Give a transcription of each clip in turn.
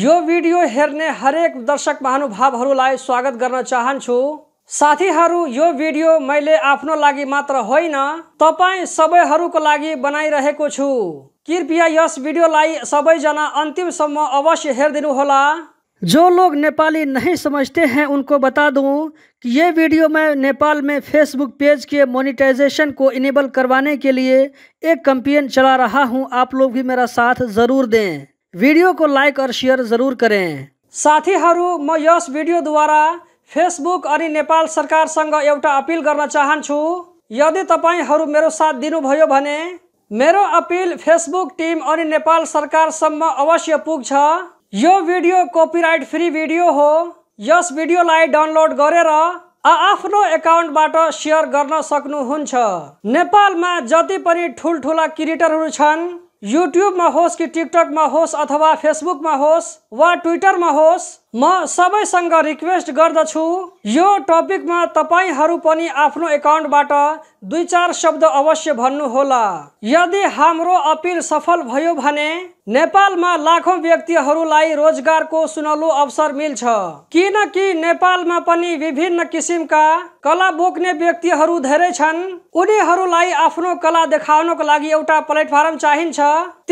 यो भिडियो हेर्ने हरेक दर्शक महानुभावहरूलाई स्वागत करना चाहन्छु साथी यो भिडियो मैले आफ्नो तबर मात्र लगी बनाई रखे कृपया इस भिडियो कृपया जना अंतिम समय अवश्य अवश्य हो जो लोग नेपाली नहीं समझते हैं उनको बता दूं कि ये वीडियो मैं नेपाल में फेसबुक पेज के मोनिटाइजेशन को इनेबल करवाने के लिए एक कंपेन चला रहा हूं आप लोग भी मेरा साथ ज़रूर दें वीडियो को लाइक और शेयर जरूर करें साथी मस भिडियो द्वारा फेसबुक नेपाल सरकार संग एउटा अपील करना चाहन्छु यदि तपाईँहरू मेरो साथ दिनुभयो भने मेरो फेसबुक टीम नेपाल नेपाल सम्म अवश्य पुग्छ यो भिडियो कॉपीराइट फ्री भिडियो हो यस भिडियोलाई डाउनलोड गरेर आफ्नो एकाउन्टबाट सेयर गर्न सक्नुहुन्छ नेपालमा जति पनि ठुल्ठुला क्रिएटरहरू छन् यूट्यूब में होस् कि टिकटक में होस् अथवा फेसबुक में होस् वा ट्विटर में होस् म सबैसँग रिक्वेस्ट गर्दछु यो टपिकमा तपाईँहरू पनि आफ्नो एकाउन्टबाट दुई चार शब्द अवश्य भन्नुहोला यदि हाम्रो अपिल सफल भयो भने नेपालमा लाखौँ व्यक्तिहरूलाई रोजगारको सुनौलो अवसर मिल्छ किनकि नेपालमा पनि विभिन्न किसिमका कला बोक्ने व्यक्तिहरू धेरै छन् उनीहरूलाई आफ्नो कला देखाउनको लागि एउटा प्लेटफर्म चाहिन्छ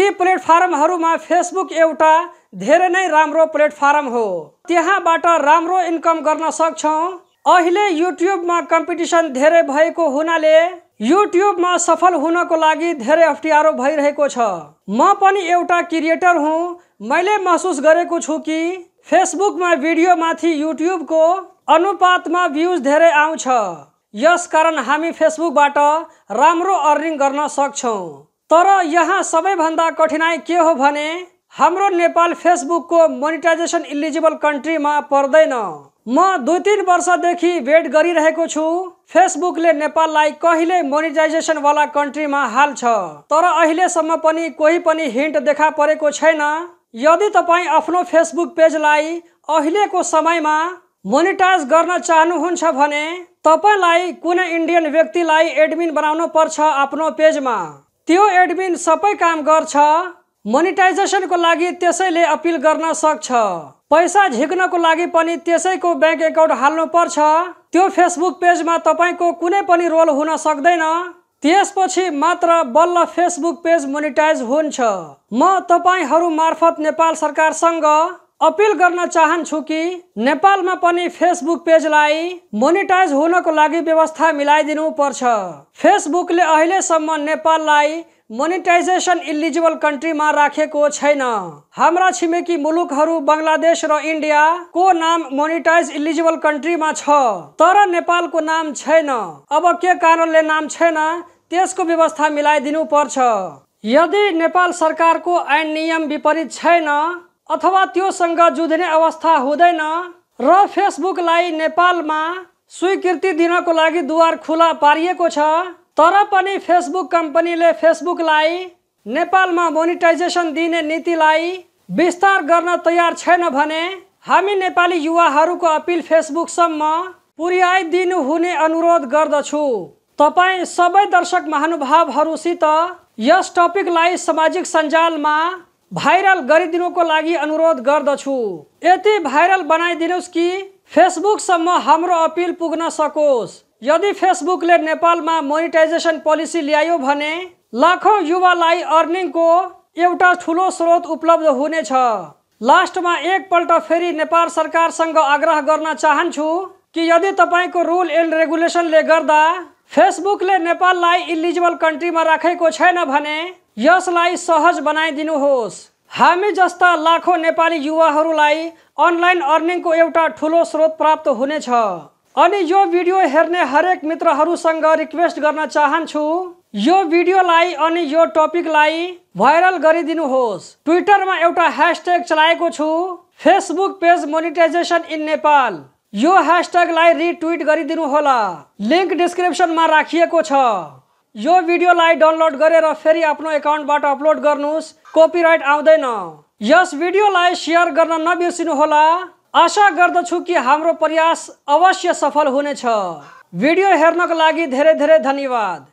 ती प्लेटफार्महरूमा फेसबुक एउटा धेरै नै राम्रो प्लेटफर्म हो त्यहाँबाट राम्रो इन्कम गर्न सक्छौँ अहिले युट्युबमा कम्पिटिसन धेरै भएको हुनाले युट्युबमा सफल हुनको लागि धेरै अप्ठ्यारो भइरहेको छ म पनि एउटा क्रिएटर हुँ मैले महसुस गरेको छु कि फेसबुकमा भिडियोमाथि युट्युबको अनुपातमा भ्युज धेरै आउँछ यस कारण हामी फेसबुकबाट राम्रो अर्निङ गर्न सक्छौँ तर यहाँ सबैभन्दा कठिनाइ के हो भने हाम्रो नेपाल फेसबुकको मोनिटाइजेसन इलिजिबल कन्ट्रीमा पर्दैन म दुई तिन वर्षदेखि वेट गरिरहेको छु फेसबुकले नेपाललाई कहिले मोनिटाइजेसनवाला कन्ट्रीमा हाल्छ तर अहिलेसम्म पनि कोही पनि हिन्ट देखा परेको छैन यदि तपाईँ आफ्नो फेसबुक पेजलाई अहिलेको समयमा मोनिटाइज गर्न चाहनुहुन्छ भने तपाईँलाई कुनै इन्डियन व्यक्तिलाई एडमिन बनाउनु पर्छ आफ्नो पेजमा त्यो एडमिन सबै काम गर्छ मोनिटाइजेसनको लागि त्यसैले अपिल गर्न सक्छ पैसा झिक्नको लागि पनि त्यसैको ब्याङ्क एकाउन्ट हाल्नुपर्छ त्यो फेसबुक पेजमा तपाईँको कुनै पनि रोल हुन सक्दैन त्यसपछि मात्र बल्ल फेसबुक पेज मोनिटाइज हुन्छ म तपाईँहरू मार्फत नेपाल सरकारसँग अपिल गर्न चाहन्छु कि नेपालमा पनि फेसबुक पेजलाई मोनिटाइज हुनको लागि व्यवस्था मिलाइदिनु पर्छ फेसबुकले अहिलेसम्म नेपाललाई मोनिटाइजेसन इलिजिबल कन्ट्रीमा राखेको छैन हाम्रा छिमेकी मुलुकहरू बङ्गलादेश र इन्डिया को नाम मोनिटाइज इलिजिबल कन्ट्रीमा छ तर नेपालको नाम छैन अब के कारणले नाम छैन त्यसको व्यवस्था मिलाइदिनु पर्छ यदि नेपाल सरकारको ऐन नियम विपरीत छैन अथवा त्योसँग जुझ्ने अवस्था हुँदैन र फेसबुकलाई नेपालमा स्वीकृति दिनको लागि द्वार खुला पारिएको छ तर पनि फेसबुक कम्पनीले फेसबुकलाई नेपालमा मोनिटाइजेसन दिने नीतिलाई विस्तार गर्न तयार छैन भने हामी नेपाली युवाहरूको अपिल फेसबुकसम्म पुर्याइदिनु हुने अनुरोध गर्दछु तपाईँ सबै दर्शक महानुभावहरूसित यस टपिकलाई सामाजिक सञ्जालमा भाइरल गरिदिनुको लागि अनुरोध गर्दछु यति भाइरल बनाइदिनुहोस् कि फेसबुकसम्म हाम्रो अपिल पुग्न सकोस् यदि फेसबुकले नेपालमा मोनिटाइजेसन पोलिसी ल्यायो भने लाखौँ युवालाई अर्निङको एउटा ठुलो स्रोत उपलब्ध हुनेछ लास्टमा एकपल्ट फेरि नेपाल सरकारसँग आग्रह गर्न चाहन्छु कि यदि तपाईँको रुल एन्ड रेगुलेसनले गर्दा फेसबुकले नेपाललाई इलिजिबल कन्ट्रीमा राखेको छैन भने यसलाई सहज बनाइदिनुहोस् हामी जस्ता लाखौँ नेपाली युवाहरूलाई अनलाइन अर्निङको एउटा ठुलो स्रोत प्राप्त हुनेछ अनि यो भिडियो हेर्ने हरेक मित्रहरूसँग रिक्वेस्ट गर्न चाहन्छु यो भिडियोलाई अनि यो टपिकलाई भाइरल गरिदिनुहोस् ट्विटरमा एउटा ह्यासट्याग चलाएको छु Facebook page monetization in Nepal यो ह्यासट्यागलाई रिट्विट गरिदिनु होला लिङ्क डिस्क्रिप्सनमा राखिएको छ यो भिडियोलाई डाउनलोड गरेर फेरि आफ्नो एकाउन्टबाट अपलोड गर्नुहोस् कपिराइट आउँदैन यस भिडियोलाई सेयर गर्न नबिर्सिनुहोला आशा गर्दछु कि हाम्रो प्रयास अवश्य सफल हुनेछ भिडियो हेर्नको लागि धेरै धेरै धन्यवाद